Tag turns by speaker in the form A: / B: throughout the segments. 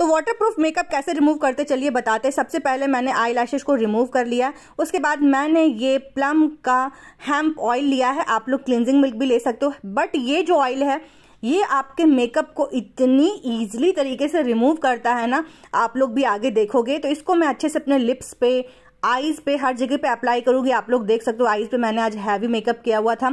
A: तो waterproof makeup कैसे remove करते चलिए बताते सबसे पहले मैंने आई को रिमूव कर लिया उसके बाद मैंने ये प्लम का हेम्प ऑयल लिया है आप लोग क्लिनजिंग मिल्क भी ले सकते हो बट ये जो ऑयल है ये आपके मेकअप को इतनी ईजिली तरीके से रिमूव करता है ना आप लोग भी आगे देखोगे तो इसको मैं अच्छे से अपने लिप्स पे आईज पे हर जगह पे अप्लाई करूंगी आप लोग देख सकते हो आईज पे मैंने आज हैवी मेकअप किया हुआ था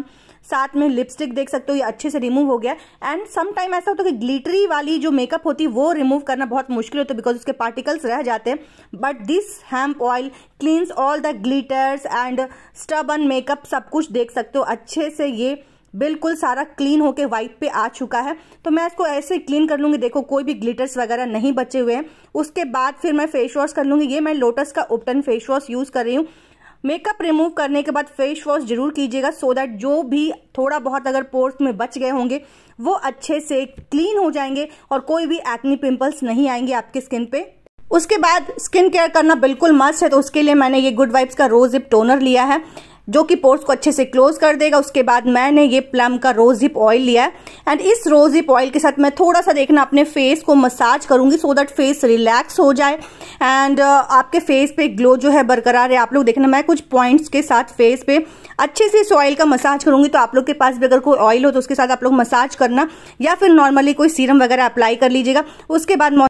A: साथ में लिपस्टिक देख सकते हो ये अच्छे से रिमूव हो गया एंड सम टाइम ऐसा होता है कि ग्लिटरी वाली जो मेकअप होती है वो रिमूव करना बहुत मुश्किल होता है बिकॉज उसके पार्टिकल्स रह जाते हैं but this hemp oil cleanses all the glitters and stubborn makeup सब कुछ देख सकते हो अच्छे से ये बिल्कुल सारा क्लीन होके वाइट पे आ चुका है तो मैं इसको ऐसे क्लीन कर लूँगी देखो कोई भी ग्लिटर्स वगैरह नहीं बचे हुए हैं उसके बाद फिर मैं फेस वॉश कर लूँगी ये मैं लोटस का ओपटन फेस वॉश यूज़ कर रही हूँ मेकअप रिमूव करने के बाद फेस वॉश जरूर कीजिएगा सो दैट जो भी थोड़ा बहुत अगर पोर्स में बच गए होंगे वो अच्छे से क्लीन हो जाएंगे और कोई भी एक्नी पिंपल्स नहीं आएंगे आपके स्किन पे उसके बाद स्किन केयर करना बिल्कुल मस्त है तो उसके लिए मैंने ये गुड वाइब्स का रोज इप टोनर लिया है जो कि पोर्स को अच्छे से क्लोज कर देगा उसके बाद मैंने ये प्लम का रोज हिप ऑयल लिया है एंड इस रोज हिप ऑयल के साथ मैं थोड़ा सा देखना अपने फेस को मसाज करूंगी सो दैट फेस रिलैक्स हो जाए एंड uh, आपके फेस पे ग्लो जो है बरकरार है आप लोग देखना मैं कुछ पॉइंट्स के साथ फेस पे अच्छे से इस ऑयल का मसाज करूंगी तो आप लोग के पास भी अगर कोई ऑयल हो तो उसके साथ आप लोग मसाज करना या फिर नॉर्मली कोई सीरम वगैरह अप्लाई कर लीजिएगा उसके बाद